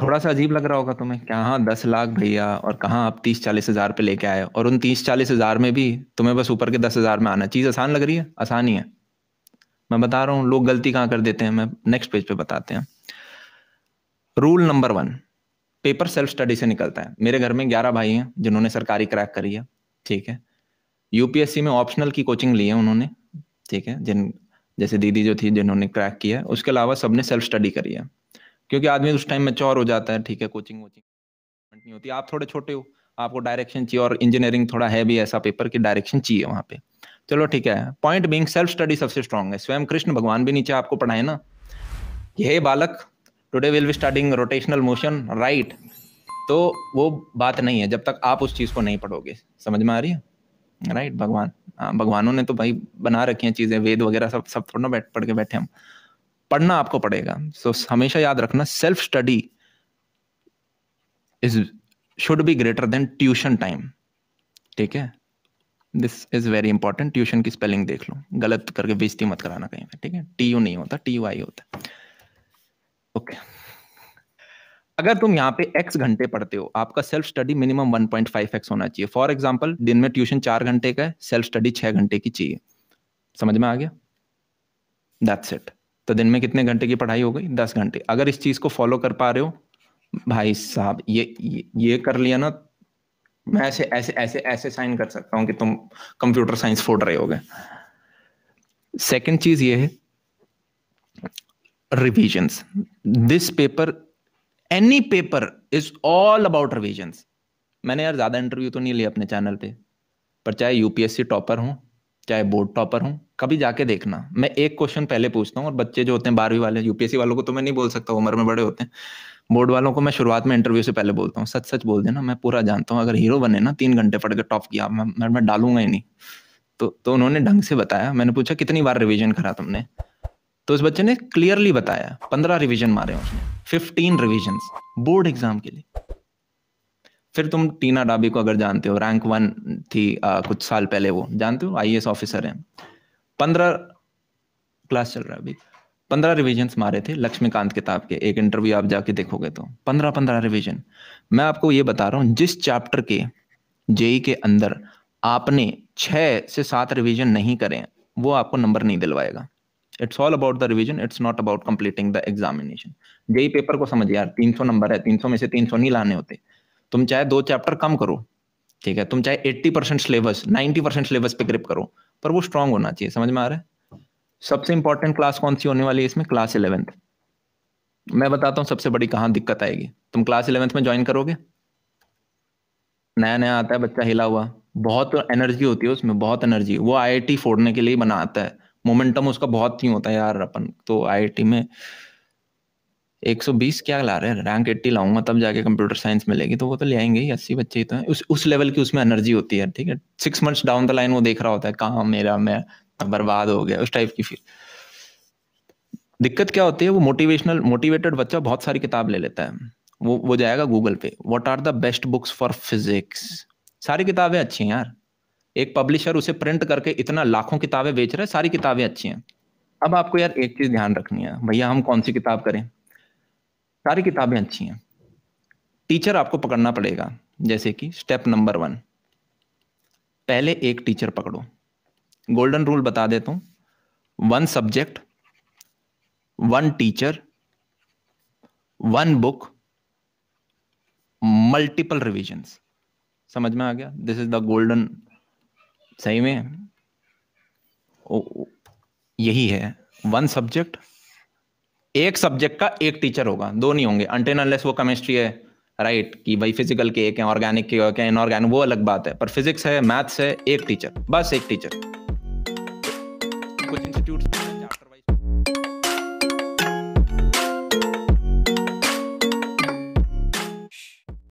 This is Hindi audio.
थोड़ा सा अजीब लग रहा होगा तुम्हें क्या हाँ दस लाख भैया और कहाँ आप तीस चालीस हजार पे लेके आए और उन तीस चालीस हजार में भी तुम्हें बस ऊपर के दस हजार में आना चीज आसान लग रही है आसान ही है मैं बता रहा हूँ लोग गलती कहाँ कर देते हैं मैं नेक्स्ट पेज पे बताते हैं rule number one paper self study से निकलता है मेरे घर में ग्यारह भाई हैं जिन्होंने सरकारी क्रैक करी है ठीक है यूपीएससी में ऑप्शनल की कोचिंग ली है उन्होंने ठीक है जिन जैसे दीदी जो थी जिन्होंने क्रैक किया है उसके अलावा सबने सेल्फ स्टडी करी है क्योंकि आदमी उस टाइम मेच्योर हो जाता है ठीक है कोचिंग वोचिंग नहीं होती आप थोड़े छोटे हो आपको डायरेक्शन चाहिए और इंजीनियरिंग थोड़ा है भी ऐसा पेपर की डायरेक्शन चाहिए वहाँ पे चलो ठीक है पॉइंट बींग सेल्फ स्टडी सबसे स्ट्रॉन्ग है स्वयं कृष्ण भगवान भी नीचे आपको पढ़ाए ना ये बालक today will be starting rotational motion right तो वो बात नहीं है जब तक आप उस चीज़ को नहीं पढ़ोगे समझ में आ रही है राइट भगवान हाँ भगवानों ने तो भाई बना रखी हैं चीज़ें वेद वगैरह सब सब थोड़ा ना बैठ पढ़ के बैठे हम पढ़ना आपको पड़ेगा सो so, हमेशा याद रखना self study is should be greater than tuition time ठीक है this is very important tuition की स्पेलिंग देख लो गलत करके बेजती मत कराना कहीं पर ठीक है टी यू नहीं होता टी यू आई होता ओके अगर तुम यहाँ पे एक्स घंटे पढ़ते हो आपका self study minimum one point five x होना चाहिए फॉर एग्जाम्पल दिन में ट्यूशन चार घंटे का है सेल्फ स्टडी छह घंटे की चाहिए समझ में आ गया दैट्स इट तो दिन में कितने घंटे की पढ़ाई हो गई दस घंटे अगर इस चीज को फॉलो कर पा रहे हो भाई साहब ये ये, ये कर लिया ना मैं ऐसे ऐसे ऐसे ऐसे साइन कर सकता हूँ कि तुम कंप्यूटर साइंस फोड़ रहे हो गए सेकेंड चीज ये है revision this paper any paper is all about revision मैंने यार ज्यादा इंटरव्यू तो नहीं लिया अपने चैनल पे पर चाहे यूपीएससी टॉपर हूं चाहे बोर्ड टॉपर हूँ कभी जाके देखना मैं एक क्वेश्चन पहले पूछता हूँ और बच्चे जो होते हैं बारहवीं वाले यूपीएससी वालों को तो मैं नहीं बोल सकता उम्र में बड़े होते हैं बोर्ड वालों को मैं शुरुआत में इंटरव्यू से पहले बोलता हूँ सच सच बोल देना मैं पूरा जानता हूँ अगर हीरो बने ना तीन घंटे पढ़ के टॉप किया मैं मैं डालूंगा ही नहीं तो तो उन्होंने ढंग से बताया मैंने पूछा कितनी बार रिविजन करा तुमने तो उस बच्चे ने क्लियरली बताया पंद्रह रिविजन मारे उसने फिफ्टीन रिविजन बोर्ड एग्जाम के लिए फिर तुम टीना डाबी को अगर जानते हो रैंक वन थी आ, कुछ साल पहले वो जानते हो आई ऑफिसर हैं पंद्रह क्लास चल रहा है अभी पंद्रह रिविजन मारे थे लक्ष्मीकांत किताब के एक इंटरव्यू आप जाके देखोगे तो पंद्रह पंद्रह रिविजन मैं आपको ये बता रहा हूँ जिस चैप्टर के जेई के अंदर आपने छः से सात रिविजन नहीं करे वो आपको नंबर नहीं दिलवाएगा it's all about the revision it's not about completing the examination JEE paper को समझिए यार 300 नंबर है 300 में से 300 नहीं लाने होते तुम चाहे दो चैप्टर कम करो ठीक है तुम चाहे eighty percent syllabus ninety percent syllabus पे ग्रिप करो पर वो स्ट्रांग होना चाहिए समझ में आ रहा है सबसे इंपॉर्टेंट क्लास कौन सी होने वाली है इसमें क्लास इलेवेंथ मैं बताता हूँ सबसे बड़ी कहाँ दिक्कत आएगी तुम क्लास इलेवेंथ में ज्वाइन करोगे नया नया आता है बच्चा हिला हुआ बहुत एनर्जी होती है उसमें बहुत एनर्जी वो आई फोड़ने के लिए बना आता है मोमेंटम उसका बहुत ही होता है यार अपन तो आई में 120 क्या ला रहे हैं रैंक 80 लाऊंगा तब जाके कंप्यूटर साइंस मिलेगी तो वो तो ले आएंगे ही अस्सी बच्चे ही तो हैं उस उस लेवल की उसमें एनर्जी होती है ठीक है six months down the line वो देख रहा होता है कहाँ मेरा मैं बर्बाद हो गया उस टाइप की फिर दिक्कत क्या होती है वो मोटिवेशनल मोटिवेटेड बच्चा बहुत सारी किताब ले लेता है वो वो जाएगा गूगल पे what are the best books for physics सारी किताबें अच्छी हैं यार एक पब्लिशर उसे प्रिंट करके इतना लाखों किताबें बेच रहा है सारी किताबें अच्छी हैं अब आपको यार एक चीज ध्यान रखनी है भैया हम कौन सी किताब करें सारी किताबें अच्छी हैं टीचर आपको पकड़ना पड़ेगा जैसे कि स्टेप नंबर वन पहले एक टीचर पकड़ो गोल्डन रूल बता देता हूं one subject one teacher one book multiple revisions समझ में आ गया दिस इज द गोल्डन सही में ओ, यही है वन सब्जेक्ट एक सब्जेक्ट का एक टीचर होगा दो नहीं होंगे अनलेस वो केमिस्ट्री है राइट right, कि भाई फिजिकल के एक है ऑर्गेनिक के एक है इनऑर्गेनिक वो अलग बात है पर फिजिक्स है मैथ्स है एक टीचर बस एक टीचर कुछ इंस्टीट्यूट